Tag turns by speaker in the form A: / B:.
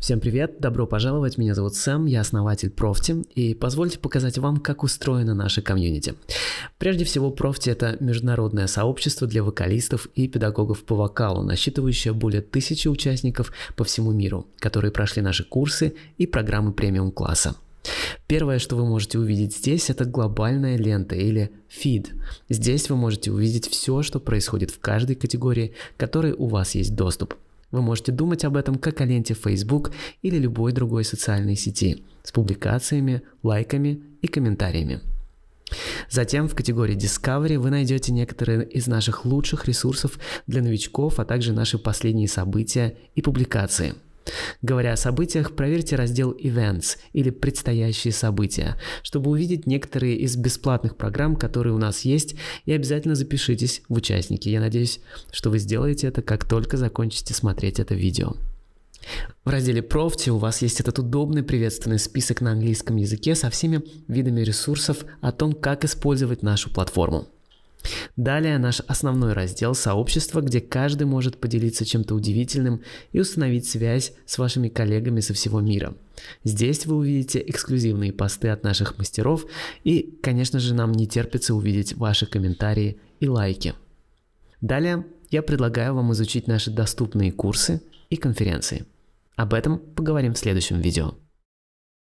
A: Всем привет, добро пожаловать, меня зовут Сэм, я основатель Профти, и позвольте показать вам, как устроена наша комьюнити. Прежде всего, Профти – это международное сообщество для вокалистов и педагогов по вокалу, насчитывающее более тысячи участников по всему миру, которые прошли наши курсы и программы премиум-класса. Первое, что вы можете увидеть здесь, это глобальная лента или фид. Здесь вы можете увидеть все, что происходит в каждой категории, к которой у вас есть доступ – вы можете думать об этом как о ленте Facebook или любой другой социальной сети с публикациями, лайками и комментариями. Затем в категории Discovery вы найдете некоторые из наших лучших ресурсов для новичков, а также наши последние события и публикации – Говоря о событиях, проверьте раздел Events или предстоящие события, чтобы увидеть некоторые из бесплатных программ, которые у нас есть, и обязательно запишитесь в участники. Я надеюсь, что вы сделаете это, как только закончите смотреть это видео. В разделе Profti у вас есть этот удобный приветственный список на английском языке со всеми видами ресурсов о том, как использовать нашу платформу. Далее наш основной раздел «Сообщество», где каждый может поделиться чем-то удивительным и установить связь с вашими коллегами со всего мира. Здесь вы увидите эксклюзивные посты от наших мастеров и, конечно же, нам не терпится увидеть ваши комментарии и лайки. Далее я предлагаю вам изучить наши доступные курсы и конференции. Об этом поговорим в следующем видео.